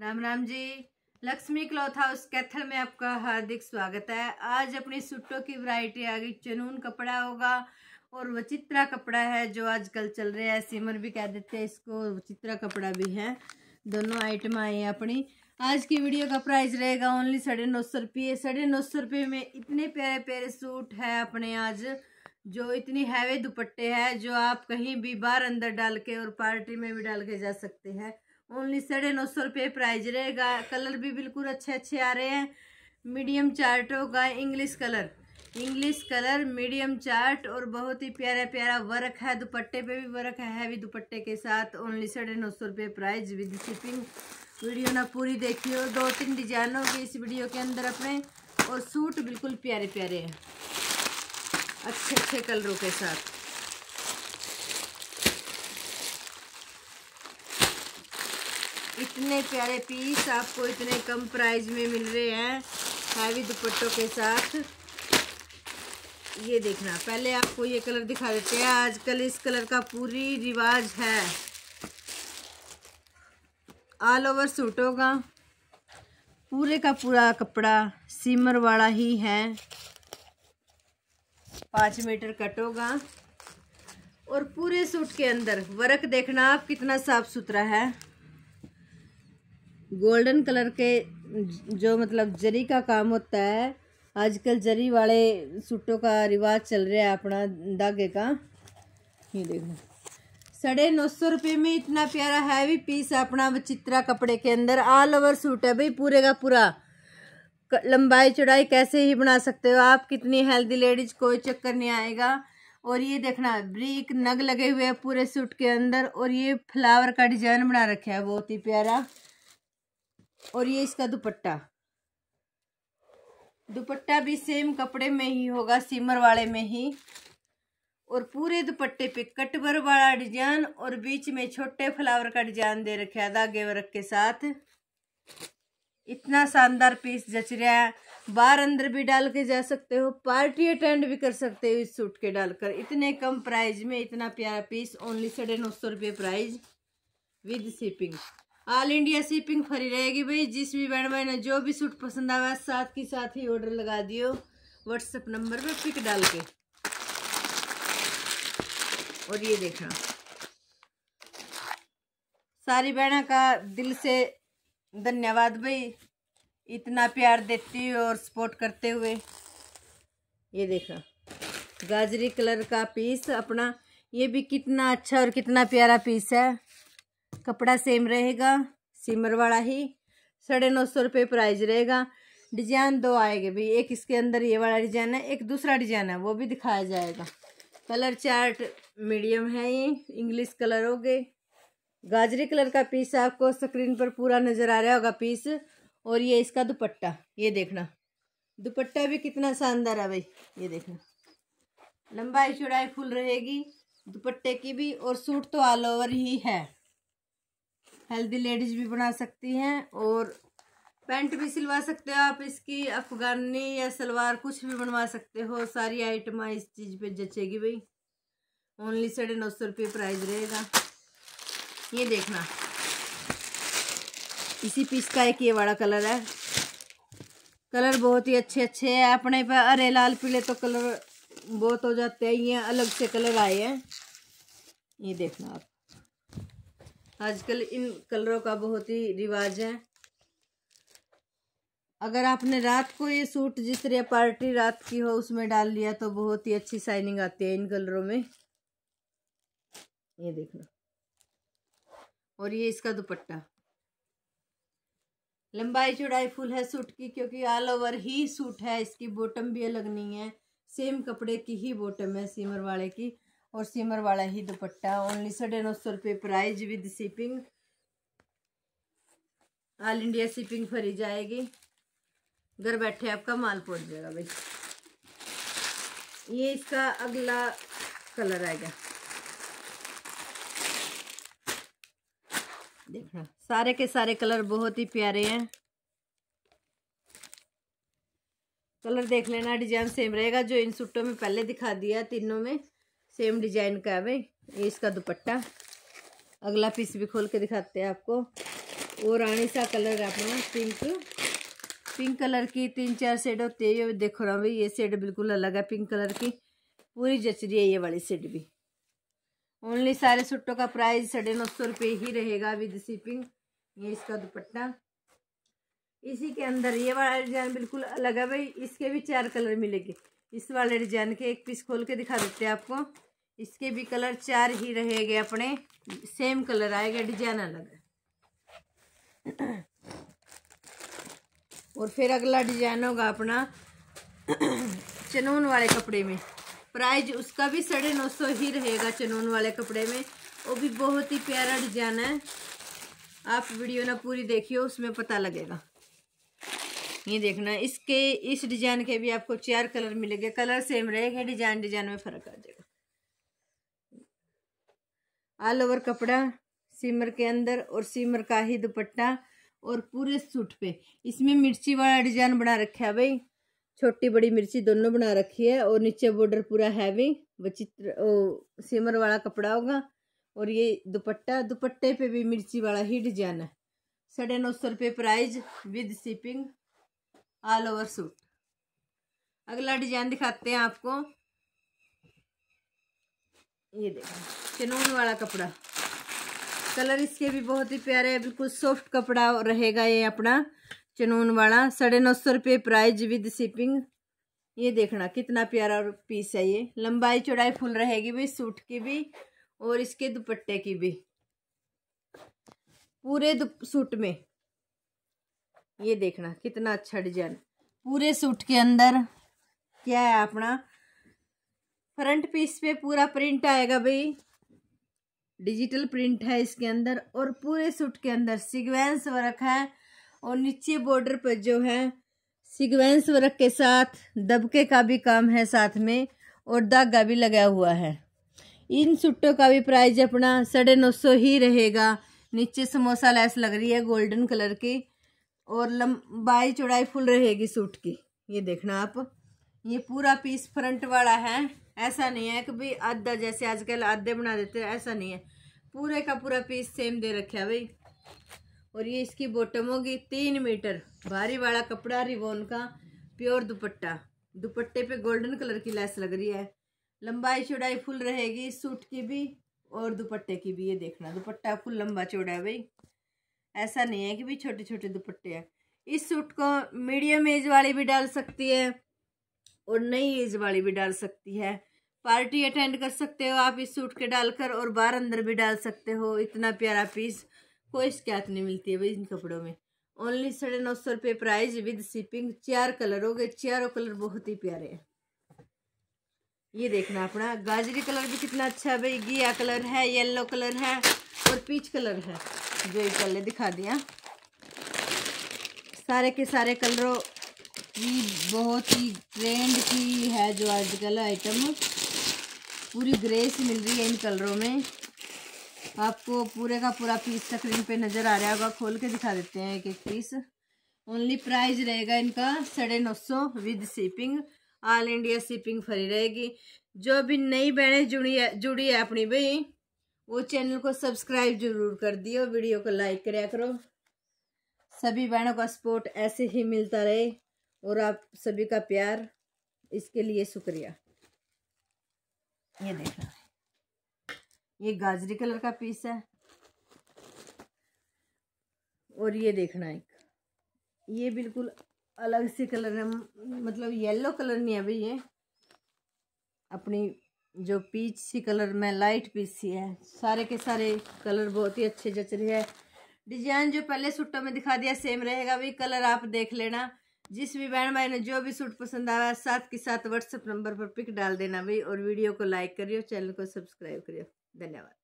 Ram Ram ji Lakshmi cloth house Kaithal में आपका हार्दिक स्वागत है आज अपनी सूटों की वैरायटी आ गई चनून कपड़ा होगा और वचित्रा कपड़ा है जो आजकल चल रहा है सिमर भी कह देते हैं इसको वचित्रा कपड़ा भी है दोनों आइटम आई हैं अपनी आज की वीडियो का प्राइस रहेगा ओनली साढ़े नौ सौ रुपये साढ़े नौ सौ रुपये में इतने प्यारे प्यारे सूट है अपने आज जो इतनी हैवी दुपट्टे है जो आप कहीं भी बाहर अंदर डाल के और पार्टी में भी डाल के जा सकते हैं ओनली साढ़े नौ सौ रुपये प्राइज रहेगा कलर भी बिल्कुल अच्छे अच्छे आ रहे हैं मीडियम चार्ट होगा English colour English colour medium chart और बहुत ही प्यारा प्यारा वर्क है दुपट्टे पे भी वर्क है हैवी दुपट्टे के साथ ओनली साढ़े नौ सौ रुपये प्राइज विद शिपिंग वीडियो ना पूरी देखी हो दो तीन डिजाइनों होगी इस वीडियो के अंदर अपने और सूट बिल्कुल प्यारे प्यारे हैं अच्छे अच्छे कलरों के साथ इतने प्यारे पीस आपको इतने कम प्राइस में मिल रहे हैं हैवी दुपट्टों के साथ ये देखना पहले आपको ये कलर दिखा देते हैं आजकल इस कलर का पूरी रिवाज है ऑल ओवर सूटों का पूरे का पूरा कपड़ा सीमर वाला ही है पाँच मीटर कट होगा और पूरे सूट के अंदर वर्क देखना आप कितना साफ़ सुथरा है गोल्डन कलर के जो मतलब जरी का काम होता है आजकल जरी वाले सूटों का रिवाज चल रहा है अपना धागे का ये देखो साढ़े नौ सौ रुपये में इतना प्यारा हैवी पीस है अपना चित्रा कपड़े के अंदर ऑल ओवर सूट है भाई पूरे का पूरा लंबाई चौड़ाई कैसे ही बना सकते हो आप कितनी हेल्दी लेडीज कोई चक्कर नहीं आएगा और ये देखना ब्रीक नग लगे हुए हैं पूरे सूट के अंदर और ये फ्लावर का डिजाइन बना रखा है बहुत ही प्यारा और ये इसका दुपट्टा दुपट्टा भी सेम कपड़े में ही होगा सीमर वाले में ही और पूरे दुपट्टे पे कटवर वाला डिजाइन और बीच में छोटे फ्लावर का डिजाइन दे रखे है धागे वर्क के साथ इतना शानदार पीस जच रहा है बाहर अंदर भी डाल के जा सकते हो पार्टी अटेंड भी कर सकते हो इस सूट के डालकर इतने कम प्राइस में इतना प्यारा पीस ओनली साढ़े नौ सौ रुपये price with shipping all India shipping free रहेगी भाई जिस भी बैंड भाई ने जो भी सूट पसंद आवा साथ के साथ ही ऑर्डर लगा दियो व्हाट्सएप नंबर पे पिक डाल के और ये देखना सारी बहन का दिल से धन्यवाद भाई इतना प्यार देती हुए और सपोर्ट करते हुए ये देखा गाजरी कलर का पीस अपना ये भी कितना अच्छा और कितना प्यारा पीस है कपड़ा सेम रहेगा सिमर वाला ही साढ़े नौ सौ रुपये प्राइज रहेगा डिजाइन दो आएंगे भाई एक इसके अंदर ये वाला डिजाइन है एक दूसरा डिजाइन है वो भी दिखाया जाएगा कलर चार्ट मीडियम है ये इंग्लिश कलर हो गए गाजरी कलर का पीस आपको स्क्रीन पर पूरा नज़र आ रहा होगा पीस और ये इसका दुपट्टा ये देखना दुपट्टा भी कितना शानदार है भाई ये देखना लंबाई चौड़ाई फुल रहेगी दुपट्टे की भी और सूट तो ऑल ओवर ही है हेल्दी लेडीज भी बना सकती हैं और पैंट भी सिलवा सकते हो आप इसकी अफगानी या सलवार कुछ भी बनवा सकते हो सारी आइटम इस चीज़ पे जचेगी भाई ओनली साढ़े नौ सौ रुपये प्राइस रहेगा ये देखना इसी पीस का एक ये बड़ा कलर है कलर बहुत ही अच्छे अच्छे हैं अपने पे अरे लाल पीले तो कलर बहुत हो जाते हैं ये अलग से कलर आए हैं ये देखना आप आजकल इन कलरों का बहुत ही रिवाज है अगर आपने रात को ये सूट जिस तरह पार्टी रात की हो उसमें डाल लिया तो बहुत ही अच्छी शाइनिंग आती है इन कलरों में ये देखना और ये इसका दुपट्टा लंबाई चौड़ाई फुल है सूट की क्योंकि ऑल ओवर ही सूट है इसकी बॉटम भी अलग नहीं है सेम कपड़े की ही बॉटम है सीमर वाले की और सिमर वाला ही दुपट्टा ओनली साढ़े नौ सौ रुपये price with shipping all India shipping free जाएगी घर बैठे आपका माल पहुंच जाएगा भाई ये इसका अगला कलर आएगा देखना सारे के सारे कलर बहुत ही प्यारे हैं कलर देख लेना डिजाइन सेम रहेगा जो इन सूटों में पहले दिखा दिया तीनों में सेम डिजाइन का है ये इसका दुपट्टा अगला पीस भी खोल के दिखाते हैं आपको वो रानी सा कलर है अपना पिंक पिंक कलर की तीन चार सेड होती है ये देखो ना भाई ये सेड बिल्कुल अलग है पिंक कलर की पूरी जच रही है ये वाली सेड भी ओनली सारे सूटों का प्राइस साढ़े नौ सौ रुपये ही रहेगा विद सीपिंग ये इसका दुपट्टा इसी के अंदर ये वाला डिजाइन बिल्कुल अलग है भाई इसके भी चार कलर मिलेंगे इस वाले डिजाइन के एक पीस खोल के दिखा देते हैं आपको इसके भी कलर चार ही रहेगा अपने सेम कलर आएगा डिजाइन अलग और फिर अगला डिजाइन होगा अपना चनून वाले कपड़े में प्राइज उसका भी साढ़े नौ सौ ही रहेगा चनून वाले कपड़े में वो भी बहुत ही प्यारा डिजाइन है आप वीडियो ना पूरी देखियो उसमें पता लगेगा ये देखना इसके इस डिजाइन के भी आपको चार कलर मिलेंगे कलर सेम रहेगा डिजाइन डिजाइन में फर्क आ जाएगा ऑल ओवर कपड़ा सीमर के अंदर और सीमर का ही दुपट्टा और पूरे सूट पे इसमें मिर्ची वाला डिजाइन बना रखा है भाई छोटी बड़ी मिर्ची दोनों बना रखी है और नीचे बॉर्डर पूरा हैवी वचित्र सीमर वाला कपड़ा होगा और ये दुपट्टा दुपट्टे पे भी मिर्ची वाला ही डिजाइन है साढ़े नौ सौ रुपये price with shipping all over suit अगला डिजाइन दिखाते हैं आपको ये देखो चनून वाला कपड़ा कलर इसके भी बहुत ही प्यारे है बिल्कुल सॉफ्ट कपड़ा रहेगा ये अपना चनून वाला साढ़े नौ सौ रुपये प्राइज विद शिपिंग ये देखना कितना प्यारा पीस है ये लंबाई चौड़ाई फुल रहेगी भी सूट की भी और इसके दुपट्टे की भी पूरे सूट में ये देखना कितना अच्छा डिजाइन पूरे सूट के अंदर क्या है अपना फ्रंट पीस पे पूरा प्रिंट आएगा भाई डिजिटल प्रिंट है इसके अंदर और पूरे सूट के अंदर सीक्वेंस वर्क है और नीचे बॉर्डर पर जो है सीक्वेंस वर्क के साथ दबके का भी काम है साथ में और धागा भी लगा हुआ है इन सूटों का भी प्राइस अपना साढ़े नौ सौ ही रहेगा नीचे समोसा लैस लग रही है गोल्डन कलर की और लंबाई चौड़ाई फुल रहेगी सूट की ये देखना आप ये पूरा पीस फ्रंट वाला है ऐसा नहीं है कि भाई आधा जैसे आजकल आधे बना देते हैं ऐसा नहीं है पूरे का पूरा पीस सेम दे रखे है भाई और ये इसकी बॉटम होगी तीन मीटर भारी वाला कपड़ा रिवोन का प्योर दुपट्टा दुपट्टे पे गोल्डन कलर की लैस लग रही है लंबाई चौड़ाई फुल रहेगी सूट की भी और दुपट्टे की भी ये देखना दुपट्टा फुल लंबा चौड़ा है भाई ऐसा नहीं है कि भी छोटे छोटे दुपट्टे हैं इस सूट को मीडियम एज वाली भी डाल सकती है और नई एज वाली भी डाल सकती है पार्टी अटेंड कर सकते हो आप इस सूट के डालकर और बाहर अंदर भी डाल सकते हो इतना प्यारा पीस कोई शिकायत नहीं मिलती है भाई इन कपड़ों में ओनली साढ़े नौ सौ रुपये प्राइज विद सीपिंग चार कलर हो गए चारों कलर बहुत ही प्यारे हैं ये देखना अपना गाजरी कलर भी कितना अच्छा है भाई घिया कलर है येल्लो कलर है और पीच कलर है जो ये कलर दिखा दिया सारे के सारे कलरों की बहुत ही ट्रेंड की है जो आजकल आइटम पूरी ग्रेस मिल रही है इन कलरों में आपको पूरे का पूरा पीस स्क्रीन पे नज़र आ रहा होगा खोल के दिखा देते हैं एक एक पीस ओनली प्राइस रहेगा इनका साढ़े नौ सौ with shipping all India shipping free रहेगी जो भी नई बहने जुड़ी है जुड़ी है अपनी भाई वो चैनल को सब्सक्राइब जरूर कर दियो वीडियो को लाइक करया करो सभी बहनों का सपोर्ट ऐसे ही मिलता रहे और आप सभी का प्यार इसके लिए शुक्रिया ये देखना ये गाजरी कलर का पीस है और ये देखना एक ये बिल्कुल अलग से कलर है मतलब येलो कलर नहीं है भाई ये अपनी जो पीच सी कलर में लाइट पीच सी है सारे के सारे कलर बहुत ही अच्छे जच रहे हैं डिजाइन जो पहले सूटों में दिखा दिया सेम रहेगा वही कलर आप देख लेना जिस भी बहन भाई ने जो भी सूट पसंद आया साथ के साथ व्हाट्सएप नंबर पर पिक डाल देना भाई और वीडियो को लाइक करियो चैनल को सब्सक्राइब करियो धन्यवाद